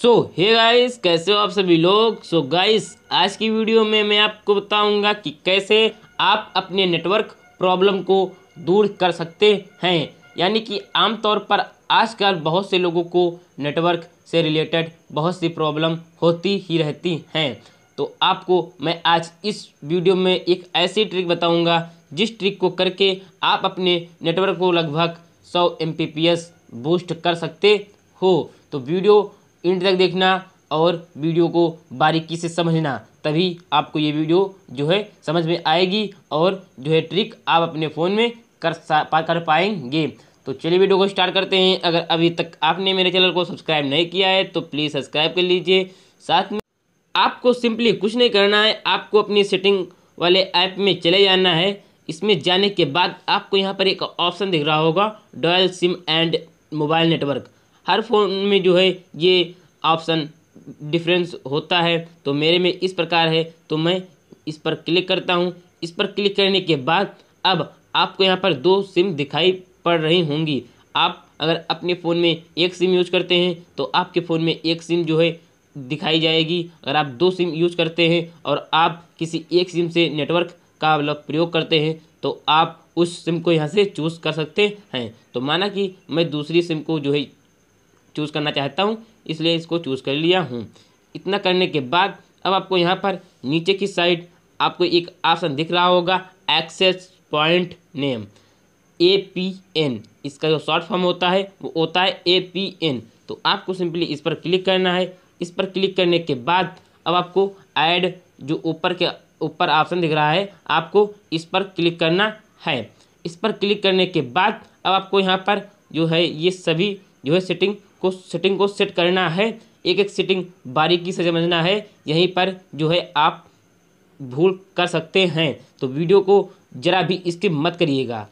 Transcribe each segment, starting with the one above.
सो hey guys कैसे हो आप सभी लोग सो so गाइस आज की वीडियो में मैं आपको बताऊंगा कि कैसे आप अपने नेटवर्क प्रॉब्लम को दूर कर सकते हैं यानी कि आमतौर पर आजकल बहुत से लोगों को नेटवर्क से रिलेटेड बहुत सी प्रॉब्लम होती ही रहती हैं तो आपको मैं आज इस वीडियो में एक ऐसी ट्रिक बताऊंगा जिस ट्रिक को करके आप अपने नेटवर्क को लगभग सौ एम बूस्ट कर सकते हो तो वीडियो इंड तक देखना और वीडियो को बारीकी से समझना तभी आपको ये वीडियो जो है समझ में आएगी और जो है ट्रिक आप अपने फ़ोन में कर कर पाएंगे तो चलिए वीडियो को स्टार्ट करते हैं अगर अभी तक आपने मेरे चैनल को सब्सक्राइब नहीं किया है तो प्लीज़ सब्सक्राइब कर लीजिए साथ में आपको सिंपली कुछ नहीं करना है आपको अपनी सेटिंग वाले ऐप में चले जाना है इसमें जाने के बाद आपको यहाँ पर एक ऑप्शन दिख रहा होगा dual SIM and mobile network हर फ़ोन में जो है ये ऑप्शन डिफरेंस होता है तो मेरे में इस प्रकार है तो मैं इस पर क्लिक करता हूँ इस पर क्लिक करने के बाद अब आपको यहाँ पर दो सिम दिखाई पड़ रही होंगी आप अगर अपने फ़ोन में एक सिम यूज करते हैं तो आपके फ़ोन में एक सिम जो है दिखाई जाएगी अगर आप दो सिम यूज करते हैं और आप किसी एक सिम से नेटवर्क का मतलब प्रयोग करते हैं तो आप उस सिम को यहाँ से चूज़ कर सकते हैं तो माना कि मैं दूसरी सिम को जो है चूज़ करना चाहता हूँ इसलिए इसको चूज़ कर लिया हूँ इतना करने के बाद अब आपको यहाँ पर नीचे की साइड आपको एक ऑप्शन दिख रहा होगा access point name A P N इसका जो शॉर्ट फॉर्म होता है वो होता है ए पी एन तो आपको सिंपली इस पर क्लिक करना है इस पर क्लिक करने के बाद अब आपको ऐड जो ऊपर के ऊपर ऑप्शन दिख रहा है आपको इस पर क्लिक करना है इस पर क्लिक करने के बाद अब आपको यहाँ पर जो है ये सभी जो है सेटिंग को सेटिंग को सेट करना है एक एक सेटिंग बारीकी से समझना है यहीं पर जो है आप भूल कर सकते हैं तो वीडियो को ज़रा भी स्किप मत करिएगा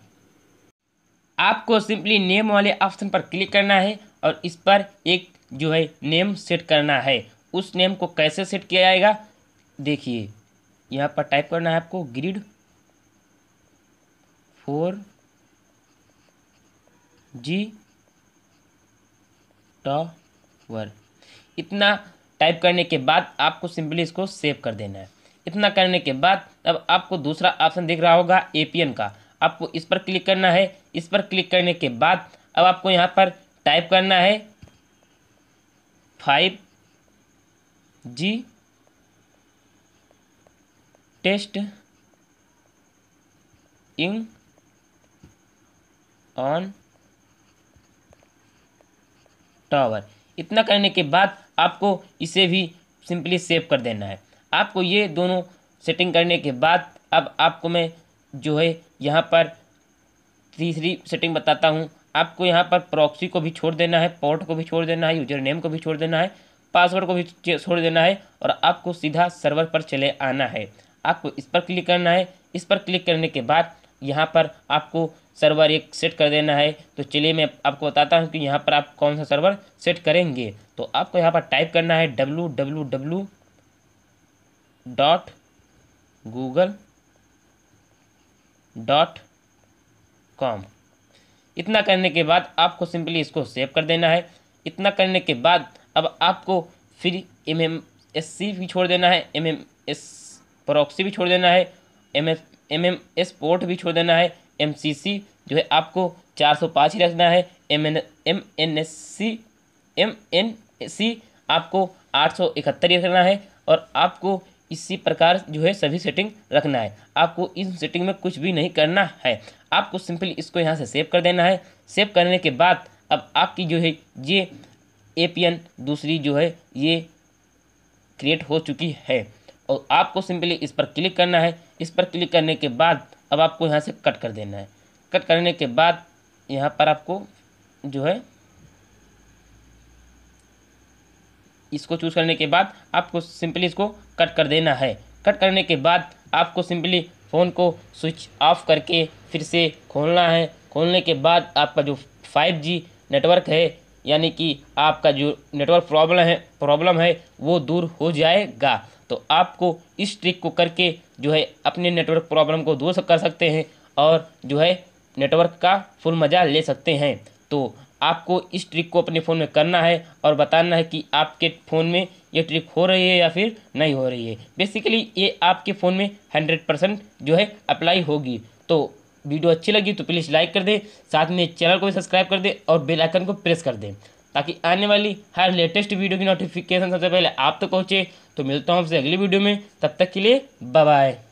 आपको सिंपली नेम वाले ऑप्शन पर क्लिक करना है और इस पर एक जो है नेम सेट करना है उस नेम को कैसे सेट किया जाएगा देखिए यहाँ पर टाइप करना है आपको ग्रिड फोर जी टॉवर इतना टाइप करने के बाद आपको सिंपली इसको सेव कर देना है इतना करने के बाद अब आपको दूसरा ऑप्शन दिख रहा होगा ए का आपको इस पर क्लिक करना है इस पर क्लिक करने के बाद अब आपको यहाँ पर टाइप करना है five G testing on tower इतना करने के बाद आपको इसे भी सिंपली सेव कर देना है आपको ये दोनों सेटिंग करने के बाद अब आपको मैं जो है यहाँ पर तीसरी सेटिंग बताता हूँ आपको यहाँ पर प्रॉक्सी को भी छोड़ देना है पोर्ट को भी छोड़ देना है यूजर नेम को भी छोड़ देना है पासवर्ड को भी छोड़ देना है और आपको सीधा सर्वर पर चले आना है आपको इस पर क्लिक करना है इस पर क्लिक करने के बाद यहाँ पर आपको सर्वर एक सेट कर देना है तो चलिए मैं आपको बताता हूँ कि यहाँ पर आप कौन सा सर्वर सेट करेंगे तो आपको यहाँ पर टाइप करना है W W W dot Google dot com इतना करने के बाद आपको सिंपली इसको सेव कर देना है इतना करने के बाद अब आपको फिर एम एम एस सी भी छोड़ देना है एम एम एस प्रोक्सी भी छोड़ देना है M S M M S port भी छोड़ देना है एम सी सी जो है आपको चार सौ पाँच ही रखना है M N M N S C M N C आपको आठ सौ इकहत्तर ही रखना है और आपको इसी प्रकार जो है सभी सेटिंग रखना है आपको इस सेटिंग में कुछ भी नहीं करना है आपको सिंपली इसको यहाँ से सेव कर देना है सेव करने के बाद अब आपकी जो है ये एन दूसरी जो है ये क्रिएट हो चुकी है और आपको सिंपली इस पर क्लिक करना है इस पर क्लिक करने के बाद अब आपको यहाँ से कट कर देना है कट करने के बाद यहाँ पर आपको जो है इसको चूज़ करने के बाद आपको सिंपली इसको कट कर देना है कट करने के बाद आपको सिंपली फ़ोन को स्विच ऑफ करके फिर से खोलना है खोलने के बाद आपका जो 5G नेटवर्क है यानी कि आपका जो नेटवर्क प्रॉब्लम है प्रॉब्लम है वो दूर हो जाएगा तो आपको इस ट्रिक को करके जो है अपने नेटवर्क प्रॉब्लम को दूर कर सकते हैं और जो है नेटवर्क का फुल मज़ा ले सकते हैं तो आपको इस ट्रिक को अपने फ़ोन में करना है और बताना है कि आपके फ़ोन में ये ट्रिक हो रही है या फिर नहीं हो रही है बेसिकली ये आपके फ़ोन में हंड्रेड परसेंट जो है अप्लाई होगी तो वीडियो अच्छी लगी तो प्लीज़ लाइक कर दें साथ में चैनल को भी सब्सक्राइब कर दें और बेल आइकन को प्रेस कर दें ताकि आने वाली हर लेटेस्ट वीडियो की नोटिफिकेशन सबसे पहले आप तक तो पहुँचे तो मिलता हूँ आपसे अगली वीडियो में तब तक के लिए बाय